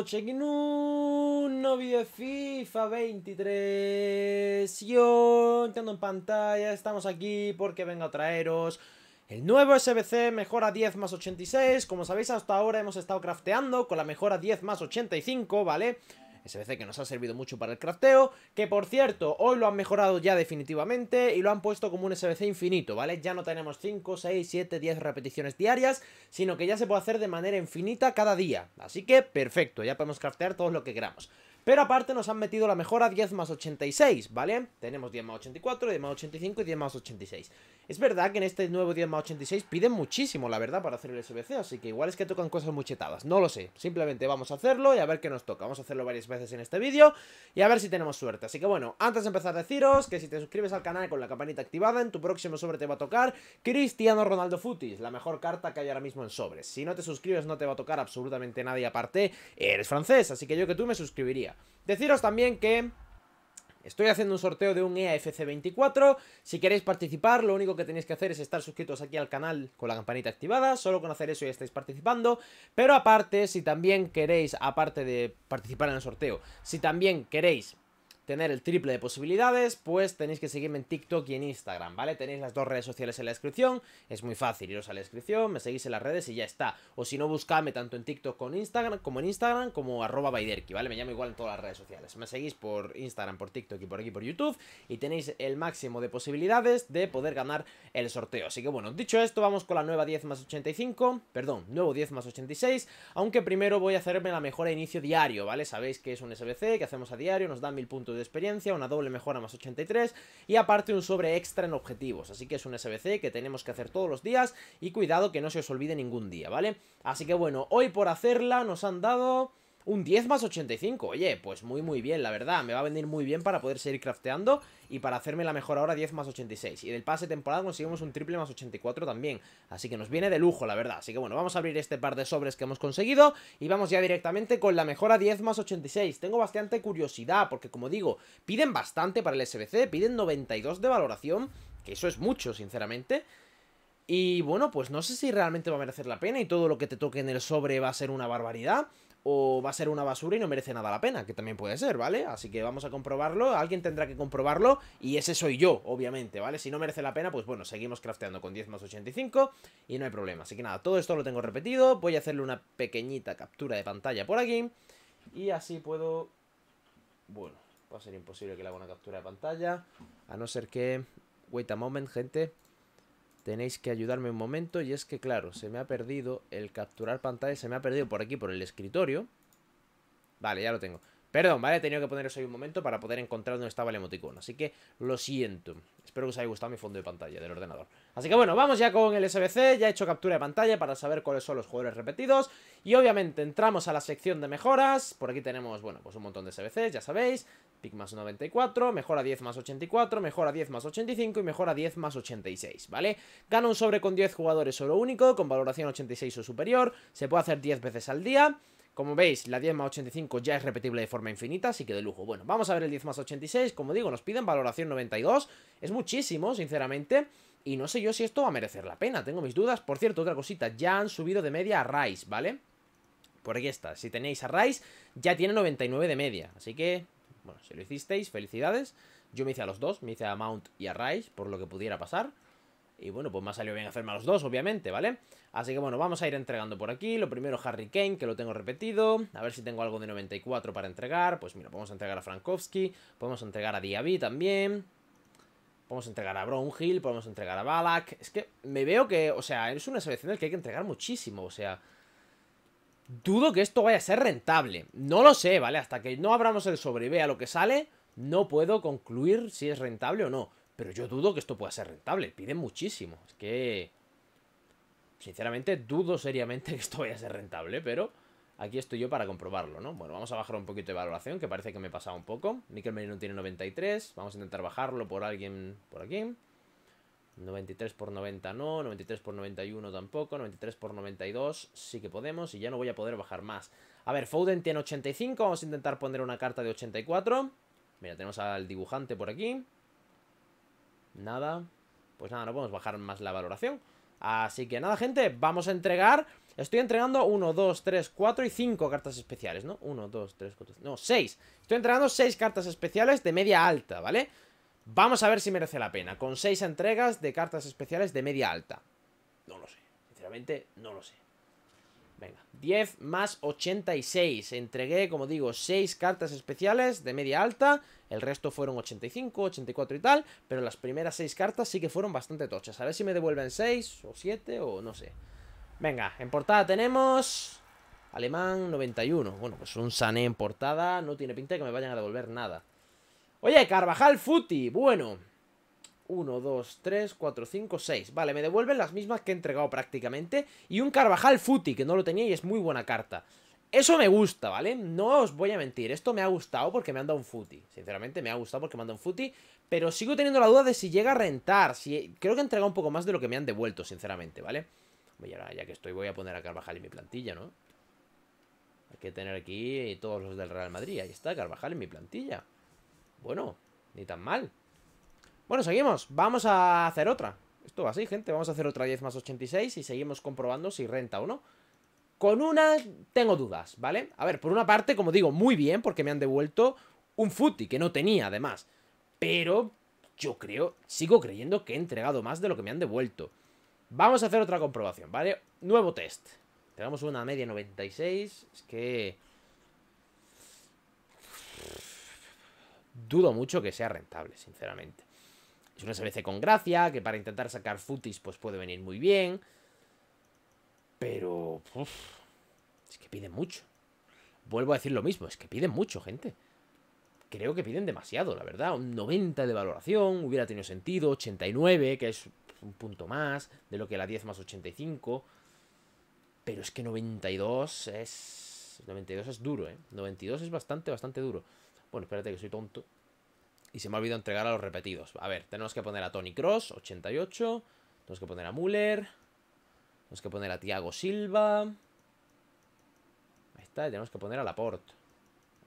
Checking en un de FIFA 23. Yo entiendo en pantalla, estamos aquí porque vengo a traeros el nuevo SBC mejora 10 más 86. Como sabéis, hasta ahora hemos estado crafteando con la mejora 10 más 85, ¿vale? vale SBC que nos ha servido mucho para el crafteo, que por cierto, hoy lo han mejorado ya definitivamente y lo han puesto como un SBC infinito, ¿vale? Ya no tenemos 5, 6, 7, 10 repeticiones diarias, sino que ya se puede hacer de manera infinita cada día. Así que perfecto, ya podemos craftear todo lo que queramos. Pero aparte nos han metido la mejora 10 más 86, ¿vale? Tenemos 10 más 84, 10 más 85 y 10 más 86. Es verdad que en este nuevo 10 más 86 piden muchísimo, la verdad, para hacer el SBC, así que igual es que tocan cosas muchetadas, no lo sé. Simplemente vamos a hacerlo y a ver qué nos toca. Vamos a hacerlo varias veces en este vídeo y a ver si tenemos suerte. Así que bueno, antes de empezar deciros que si te suscribes al canal con la campanita activada, en tu próximo sobre te va a tocar Cristiano Ronaldo Futis, la mejor carta que hay ahora mismo en sobres. Si no te suscribes no te va a tocar absolutamente nadie aparte, eres francés, así que yo que tú me suscribiría. Deciros también que... Estoy haciendo un sorteo de un EAFC 24. Si queréis participar, lo único que tenéis que hacer es estar suscritos aquí al canal con la campanita activada. Solo con hacer eso ya estáis participando. Pero aparte, si también queréis, aparte de participar en el sorteo, si también queréis tener el triple de posibilidades, pues tenéis que seguirme en TikTok y en Instagram, ¿vale? Tenéis las dos redes sociales en la descripción, es muy fácil iros a la descripción, me seguís en las redes y ya está. O si no, buscadme tanto en TikTok como en Instagram, como en Instagram, como arroba Baiderki, ¿vale? Me llamo igual en todas las redes sociales. Me seguís por Instagram, por TikTok y por aquí por YouTube y tenéis el máximo de posibilidades de poder ganar el sorteo. Así que bueno, dicho esto, vamos con la nueva 10 más 85, perdón, nuevo 10 más 86, aunque primero voy a hacerme la mejora de inicio diario, ¿vale? Sabéis que es un SBC que hacemos a diario, nos da mil puntos de experiencia, una doble mejora más 83 y aparte un sobre extra en objetivos. Así que es un SBC que tenemos que hacer todos los días y cuidado que no se os olvide ningún día, ¿vale? Así que bueno, hoy por hacerla nos han dado... Un 10 más 85, oye, pues muy muy bien, la verdad. Me va a venir muy bien para poder seguir crafteando y para hacerme la mejora ahora 10 más 86. Y del pase temporada conseguimos un triple más 84 también. Así que nos viene de lujo, la verdad. Así que bueno, vamos a abrir este par de sobres que hemos conseguido y vamos ya directamente con la mejora 10 más 86. Tengo bastante curiosidad porque, como digo, piden bastante para el SBC, piden 92 de valoración, que eso es mucho, sinceramente. Y bueno, pues no sé si realmente va a merecer la pena y todo lo que te toque en el sobre va a ser una barbaridad o va a ser una basura y no merece nada la pena, que también puede ser, ¿vale? Así que vamos a comprobarlo, alguien tendrá que comprobarlo y ese soy yo, obviamente, ¿vale? Si no merece la pena, pues bueno, seguimos crafteando con 10 más 85 y no hay problema. Así que nada, todo esto lo tengo repetido, voy a hacerle una pequeñita captura de pantalla por aquí y así puedo... Bueno, va a ser imposible que le haga una captura de pantalla, a no ser que... Wait a moment, gente tenéis que ayudarme un momento. Y es que, claro, se me ha perdido el capturar pantalla. Se me ha perdido por aquí, por el escritorio. Vale, ya lo tengo. Perdón, ¿vale? He tenido que poneros ahí un momento para poder encontrar dónde estaba el emoticono. Así que lo siento. Espero que os haya gustado mi fondo de pantalla del ordenador. Así que bueno, vamos ya con el SBC. Ya he hecho captura de pantalla para saber cuáles son los jugadores repetidos. Y obviamente entramos a la sección de mejoras. Por aquí tenemos, bueno, pues un montón de SBCs, ya sabéis. Pick más 94, mejora 10 más 84, mejora 10 más 85 y mejora 10 más 86, ¿vale? Gana un sobre con 10 jugadores solo único, con valoración 86 o superior. Se puede hacer 10 veces al día. Como veis, la 10 más 85 ya es repetible de forma infinita, así que de lujo. Bueno, vamos a ver el 10 más 86. Como digo, nos piden valoración 92. Es muchísimo, sinceramente. Y no sé yo si esto va a merecer la pena, tengo mis dudas. Por cierto, otra cosita, ya han subido de media a Rice, ¿vale? Por aquí está, si tenéis a Rice, ya tiene 99 de media. Así que, bueno, si lo hicisteis, felicidades. Yo me hice a los dos, me hice a Mount y a Rice, por lo que pudiera pasar. Y bueno, pues me ha salido bien hacerme a los dos, obviamente, ¿vale? Así que bueno, vamos a ir entregando por aquí. Lo primero Harry Kane, que lo tengo repetido. A ver si tengo algo de 94 para entregar. Pues mira, podemos entregar a Frankowski. Podemos entregar a Diaby también. Podemos entregar a Brownhill, podemos entregar a Balak. Es que me veo que, o sea, es una selección del que hay que entregar muchísimo, o sea... Dudo que esto vaya a ser rentable. No lo sé, ¿vale? Hasta que no abramos el sobre y vea lo que sale, no puedo concluir si es rentable o no. Pero yo dudo que esto pueda ser rentable. Piden muchísimo. Es que... Sinceramente, dudo seriamente que esto vaya a ser rentable, pero aquí estoy yo para comprobarlo, ¿no? Bueno, vamos a bajar un poquito de valoración, que parece que me he pasado un poco. Nickel Merino tiene 93, vamos a intentar bajarlo por alguien por aquí. 93 por 90 no, 93 por 91 tampoco, 93 por 92 sí que podemos y ya no voy a poder bajar más. A ver, Foden tiene 85, vamos a intentar poner una carta de 84. Mira, tenemos al dibujante por aquí. Nada. Pues nada, no podemos bajar más la valoración. Así que nada, gente, vamos a entregar... Estoy entregando 1, 2, 3, 4 y 5 cartas especiales, ¿no? 1, 2, 3, 4... No, 6. Estoy entregando 6 cartas especiales de media alta, ¿vale? Vamos a ver si merece la pena. Con 6 entregas de cartas especiales de media alta. No lo sé. Sinceramente, no lo sé. Venga, 10 más 86. Entregué, como digo, 6 cartas especiales de media alta. El resto fueron 85, 84 y tal. Pero las primeras 6 cartas sí que fueron bastante tochas. A ver si me devuelven 6 o 7 o no sé. Venga, en portada tenemos... Alemán 91. Bueno, pues un Sané en portada. No tiene pinta de que me vayan a devolver nada. Oye, Carvajal Futi. Bueno, 1, 2, 3, 4, 5, 6. Vale, me devuelven las mismas que he entregado prácticamente. Y un Carvajal Futi, que no lo tenía y es muy buena carta. Eso me gusta, ¿vale? No os voy a mentir, esto me ha gustado porque me han dado un futi. Sinceramente, me ha gustado porque me han dado un futi. Pero sigo teniendo la duda de si llega a rentar. Si... Creo que he entregado un poco más de lo que me han devuelto, sinceramente, ¿vale? Y ahora ya que estoy voy a poner a Carvajal en mi plantilla, ¿no? Hay que tener aquí todos los del Real Madrid. Ahí está, Carvajal en mi plantilla. Bueno, ni tan mal. Bueno, seguimos. Vamos a hacer otra. Esto va así, gente. Vamos a hacer otra 10 más 86 y seguimos comprobando si renta o no. Con una tengo dudas, ¿vale? A ver, por una parte, como digo, muy bien, porque me han devuelto un footy que no tenía, además. Pero yo creo, sigo creyendo que he entregado más de lo que me han devuelto. Vamos a hacer otra comprobación, ¿vale? Nuevo test. Tenemos una media 96. Es que... Dudo mucho que sea rentable, sinceramente. Es una SBC con gracia, que para intentar sacar futis pues puede venir muy bien. Pero... es que piden mucho. Vuelvo a decir lo mismo, es que piden mucho, gente. Creo que piden demasiado, la verdad. Un 90 de valoración, hubiera tenido sentido. 89, que es un punto más de lo que la 10 más 85. Pero es que 92 es... 92 es duro, ¿eh? 92 es bastante, bastante duro. Bueno, espérate que soy tonto. Y se me ha olvidado entregar a los repetidos. A ver, tenemos que poner a Tony Cross, 88. Tenemos que poner a Müller. Tenemos que poner a Thiago Silva. Ahí está, y tenemos que poner a Laporte.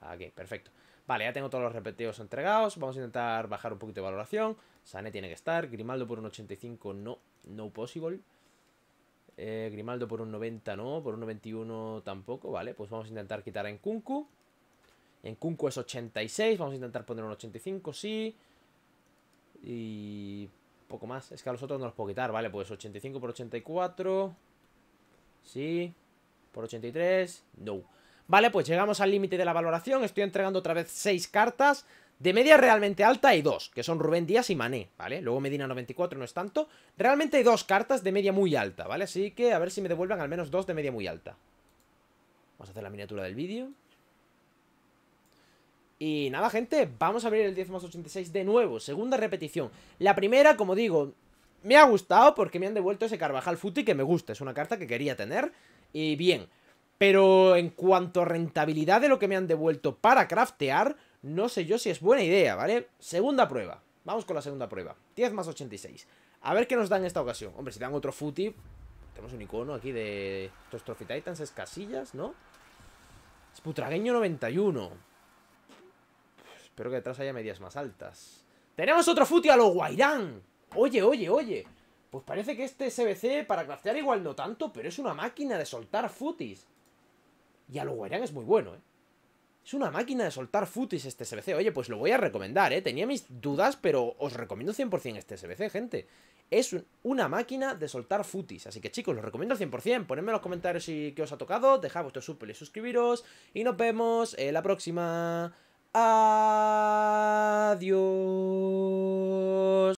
Aquí, perfecto. Vale, ya tengo todos los repetidos entregados. Vamos a intentar bajar un poquito de valoración. Sane tiene que estar. Grimaldo por un 85, no. No possible. Eh, Grimaldo por un 90, no. Por un 91 tampoco. Vale, pues vamos a intentar quitar a Nkunku. En Kunku es 86. Vamos a intentar poner un 85, sí. Y... Poco más. Es que a los otros no los puedo quitar, ¿vale? Pues 85 por 84. Sí. Por 83. No. Vale, pues llegamos al límite de la valoración. Estoy entregando otra vez 6 cartas. De media realmente alta y dos, que son Rubén Díaz y Mané, ¿vale? Luego Medina 94 no es tanto. Realmente hay dos cartas de media muy alta, ¿vale? Así que a ver si me devuelven al menos dos de media muy alta. Vamos a hacer la miniatura del vídeo. Y nada, gente, vamos a abrir el 10 más 86 de nuevo, segunda repetición. La primera, como digo, me ha gustado porque me han devuelto ese Carvajal Futi que me gusta, es una carta que quería tener, y bien. Pero en cuanto a rentabilidad de lo que me han devuelto para craftear, no sé yo si es buena idea, ¿vale? Segunda prueba, vamos con la segunda prueba, 10 más 86. A ver qué nos dan en esta ocasión. Hombre, si dan otro Futi, tenemos un icono aquí de... Estos Trophy Titans escasillas ¿no? Es Putragueño 91... Espero que detrás haya medias más altas. ¡Tenemos otro futi a lo Guairán! Oye, oye, oye. Pues parece que este SBC para craftear igual no tanto, pero es una máquina de soltar futis. Y a lo Guairán es muy bueno, ¿eh? Es una máquina de soltar futis este SBC. Oye, pues lo voy a recomendar, ¿eh? Tenía mis dudas, pero os recomiendo 100% este SBC, gente. Es una máquina de soltar futis. Así que chicos, lo recomiendo al 100%. Ponedme en los comentarios si, qué os ha tocado. Dejad vuestro súper y suscribiros. Y nos vemos en eh, la próxima. Adiós.